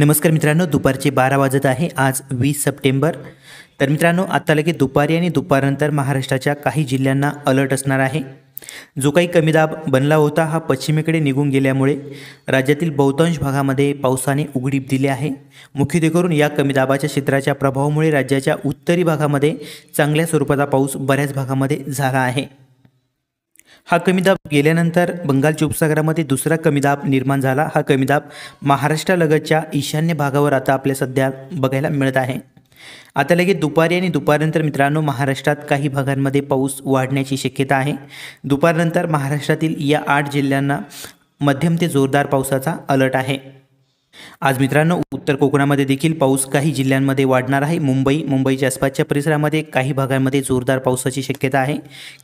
नमस्कार मित्रांनो दुपारचे बारा वाजत आहे आज वीस सप्टेंबर तर मित्रांनो आत्ता लगेच दुपारी आणि दुपारनंतर महाराष्ट्राच्या काही जिल्ह्यांना अलर्ट असणार आहे जो काही कमी दाब बनला होता हा पश्चिमेकडे निघून गेल्यामुळे राज्यातील बहुतांश भागामध्ये पावसाने उघडीप दिली आहे मुख्यत्वेकरून या कमी दाबाच्या क्षेत्राच्या प्रभावामुळे राज्याच्या उत्तरी भागामध्ये चांगल्या स्वरूपाचा पाऊस बऱ्याच भागामध्ये झाला आहे हा कमी दाब गेल्यानंतर बंगालच्या उपसागरामध्ये दुसरा कमी दाब निर्माण झाला हा कमी दाब महाराष्ट्रालगतच्या ईशान्य भागावर आता आपल्या सध्या बघायला मिळत आहे आता लगेच दुपारी आणि दुपारनंतर मित्रांनो महाराष्ट्रात काही भागांमध्ये पाऊस वाढण्याची शक्यता आहे दुपारनंतर महाराष्ट्रातील या आठ जिल्ह्यांना मध्यम ते जोरदार पावसाचा अलर्ट आहे आज मित्रांनो उत्तर कोकणामध्ये देखील पाऊस काही जिल्ह्यांमध्ये वाढणार आहे मुंबई मुंबईच्या आसपासच्या परिसरामध्ये काही भागांमध्ये जोरदार पावसाची शक्यता आहे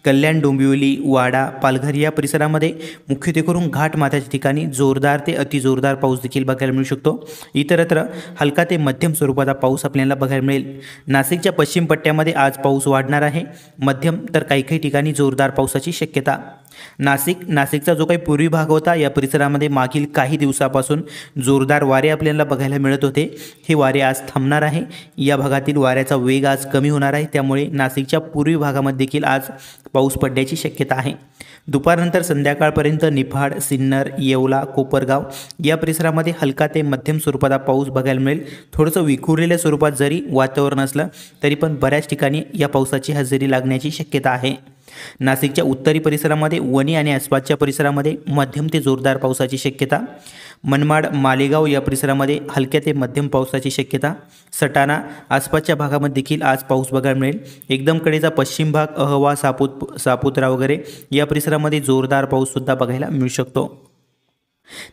कल्याण डोंबिवली वाडा पालघर या परिसरामध्ये मुख्यत्वेकरून करून माथ्याच्या ठिकाणी जोरदार ते अतिजोरदार पाऊस देखील बघायला मिळू शकतो इतरत्र हलका ते मध्यम स्वरूपाचा पाऊस आपल्याला बघायला मिळेल नाशिकच्या पश्चिम पट्ट्यामध्ये आज पाऊस वाढणार आहे मध्यम तर काही काही ठिकाणी जोरदार पावसाची शक्यता नाशिक नाशिकचा जो काही पूर्वी भाग होता या परिसरामध्ये मागील काही दिवसापासून जोरदार जोरदार वारे आपल्याला बघायला मिळत होते हे वारे आज थांबणार आहे या भागातील वाऱ्याचा वेग आज कमी होणार आहे त्यामुळे नाशिकच्या पूर्वी भागामध्ये देखील आज पाऊस पडण्याची शक्यता आहे दुपारनंतर संध्याकाळपर्यंत निफाड सिन्नर येवला कोपरगाव या परिसरामध्ये हलका ते मध्यम स्वरूपाचा पाऊस बघायला मिळेल थोडंसं विखुरलेल्या स्वरूपात जरी वातावरण असलं तरी पण बऱ्याच ठिकाणी या पावसाची हजेरी लागण्याची शक्यता आहे नाशिकच्या उत्तरी परिसरामध्ये वणी आणि आसपासच्या परिसरामध्ये मध्यम ते जोरदार पावसाची शक्यता मनमाड मालेगाव या परिसरामध्ये हलक्या ते मध्यम पावसाची शक्यता सटाणा आसपासच्या भागामध्ये देखील आज पाऊस बघायला मिळेल एकदम कडेचा पश्चिम भाग अहवा सापुत सापुत्रा वगैरे या परिसरामध्ये जोरदार पाऊससुद्धा बघायला मिळू शकतो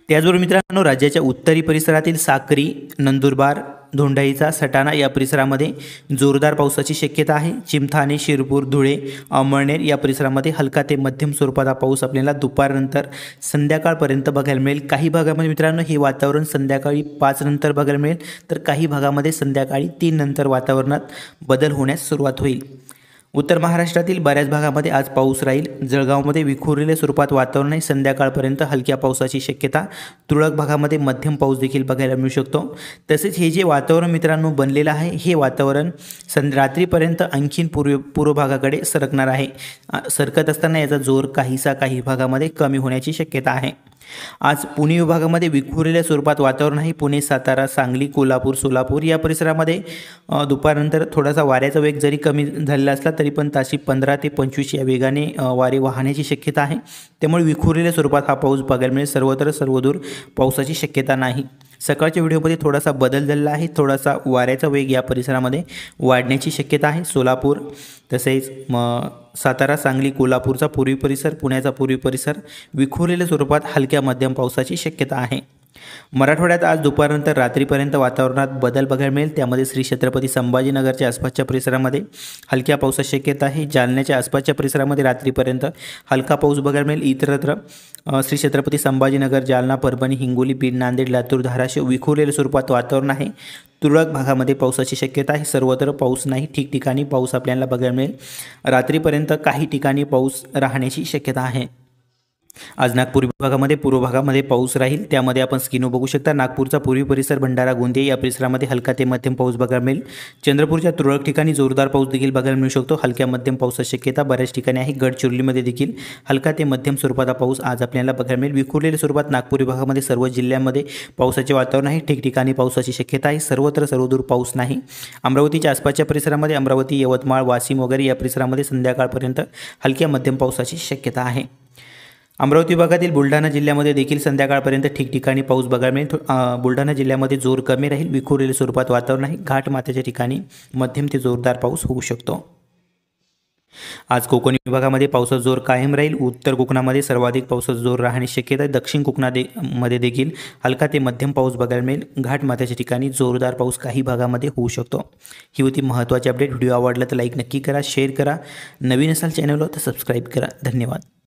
त्याचबरोबर मित्रांनो राज्याच्या उत्तरी परिसरातील साक्री नंदुरबार धोंडाईचा सटाणा या परिसरामध्ये जोरदार पावसाची शक्यता आहे चिमथाने शिरपूर धुळे अमळनेर या परिसरामध्ये हलका ते मध्यम स्वरूपाचा पाऊस आपल्याला दुपारनंतर संध्याकाळपर्यंत बघायला मिळेल काही भागामध्ये मित्रांनो हे वातावरण संध्याकाळी पाच नंतर बघायला मिळेल तर काही भागामध्ये संध्याकाळी तीन नंतर वातावरणात बदल होण्यास सुरुवात होईल उत्तर महाराष्ट्रातील बऱ्याच भागामध्ये आज पाऊस राहील जळगावमध्ये विखुरलेल्या स्वरूपात वातावरण आहे संध्याकाळपर्यंत हलक्या पावसाची शक्यता तुरळक भागामध्ये मध्यम पाऊस देखील बघायला मिळू शकतो तसेच हे जे वातावरण मित्रांनो बनलेलं आहे हे वातावरण सं रात्रीपर्यंत आणखीन पूर्व पूर्व भागाकडे सरकणार आहे सरकत असताना याचा जोर काहीसा काही भागामध्ये कमी होण्याची शक्यता आहे आज पुणे विभागामध्ये विखुरलेल्या स्वरूपात वातावरण आहे पुणे सातारा सांगली कोल्हापूर सोलापूर या परिसरामध्ये दुपारनंतर थोडासा वाऱ्याचा वेग जरी कमी झालेला असला तरी पण ताशी पंधरा ते पंचवीस या वेगाने वारे वाहण्याची शक्यता आहे त्यामुळे विखुरलेल्या स्वरूपात हा पाऊस बघायला मिळेल सर्वत्र सर्वदूर पावसाची शक्यता नाही सकाळच्या व्हिडिओमध्ये थोडासा बदल झालेला आहे थोडासा वाऱ्याचा वेग या परिसरामध्ये वाढण्याची शक्यता आहे सोलापूर तसेच म सातारा सांगली कोल्हापूरचा पूर्वी परिसर पुण्याचा पूर्वी परिसर विखुरलेल्या स्वरूपात हलक्या मध्यम पावसाची शक्यता आहे मराठवाड्यात आज दुपारनंतर रात्रीपर्यंत वातावरणात बदल बघायला मिळेल त्यामध्ये श्री छत्रपती संभाजीनगरच्या आसपासच्या परिसरामध्ये हलक्या पावसाची शक्यता आहे जालन्याच्या आसपासच्या परिसरामध्ये रात्रीपर्यंत हलका पाऊस बघायला मिळेल इतरत्र श्री छत्रपती संभाजीनगर जालना परभणी हिंगोली बीड नांदेड लातूर धाराशिव विखुरलेल्या स्वरूपात वातावरण आहे तुरळक भागामध्ये पावसाची शक्यता आहे सर्वत्र पाऊस नाही ठिकठिकाणी पाऊस आपल्याला बघायला मिळेल रात्रीपर्यंत काही ठिकाणी पाऊस राहण्याची शक्यता आहे आज नागपूर विभागामध्ये पूर्व भागामध्ये पाऊस राहील त्यामध्ये आपण स्किनो बघू शकता नागपूरचा पूर्वी परिसर भंडारा गोंदिया या परिसरामध्ये हलका ते मध्यम पाऊस बघायला मिळेल चंद्रपूरच्या तुरळक ठिकाणी जोरदार पाऊस देखील बघायला मिळू शकतो हलक्या मध्यम पावसाची शक्यता बऱ्याच ठिकाणी आहे गडचिरोलीमध्ये देखील हलका ते मध्यम स्वरूपाचा पाऊस आज आपल्याला बघायला मिळेल विखुरलेल्या स्वरूपात नागपूर विभागामध्ये सर्व जिल्ह्यांमध्ये पावसाचे वातावरण आहे ठिकठिकाणी पावसाची शक्यता आहे सर्वत्र सर्वदूर पाऊस नाही अमरावतीच्या आसपासच्या परिसरामध्ये अमरावती यवतमाळ वाशिम वगैरे या परिसरामध्ये संध्याकाळपर्यंत हलक्या मध्यम पावसाची शक्यता आहे अमरावती भागातील बुलढाणा जिल्ह्यामध्ये देखील संध्याकाळपर्यंत ठिकठिकाणी पाऊस बघायला मिळेल बुलढाणा जिल्ह्यामध्ये जोर कमी राहील विखुरलेल्या स्वरूपात वातावरण आहे घाटमात्याच्या ठिकाणी मध्यम ते जोरदार पाऊस होऊ शकतो आज कोकण विभागामध्ये पावसाचा जोर कायम राहील उत्तर कोकणामध्ये सर्वाधिक पावसाचा जोर राहण्याची शक्यता आहे दक्षिण दे मध्ये देखील हलका ते मध्यम पाऊस बघायला मिळेल घाटमाथ्याच्या ठिकाणी जोरदार पाऊस काही भागामध्ये होऊ शकतो ही होती महत्त्वाची अपडेट व्हिडिओ आवडला तर लाईक नक्की करा शेअर करा नवीन असाल चॅनलवर तर सबस्क्राईब करा धन्यवाद